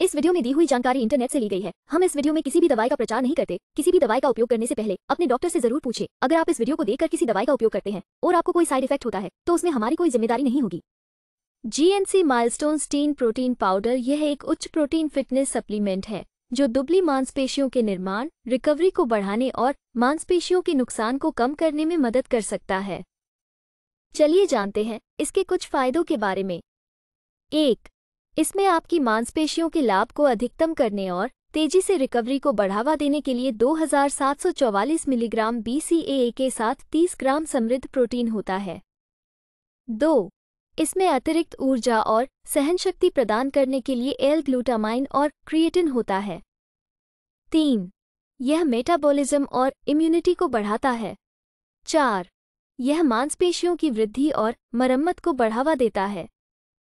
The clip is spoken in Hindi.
इस वीडियो में दी हुई जानकारी इंटरनेट से ली गई है हम इस वीडियो में किसी भी दवाई का प्रचार नहीं करते किसी भी दवाई का उपयोग करने से पहले अपने डॉक्टर से जरूर पूछे अगर आप इस वीडियो को देखकर किसी दवाई का उपयोग करते हैं और आपको कोई साइड इफेक्ट होता है तो उसमें हमारी कोई जिम्मेदारी नहीं होगी GNC milestone stein protein powder यह एक उच्च प्रोटीन फिटनेस सप्लीमेंट है जो दुबली मांसपेशियों के निर्माण रिकवरी को बढ़ाने और मांसपेशियों के नुकसान को कम करने में मदद कर सकता है चलिए जानते हैं इसके कुछ फायदों के बारे में एक इसमें आपकी मांसपेशियों के लाभ को अधिकतम करने और तेजी से रिकवरी को बढ़ावा देने के लिए 2744 मिलीग्राम BCAA के साथ 30 ग्राम समृद्ध प्रोटीन होता है दो इसमें अतिरिक्त ऊर्जा और सहनशक्ति प्रदान करने के लिए एल ग्लूटामाइन और क्रिएटिन होता है तीन यह मेटाबॉलिज्म और इम्यूनिटी को बढ़ाता है चार यह मांसपेशियों की वृद्धि और मरम्मत को बढ़ावा देता है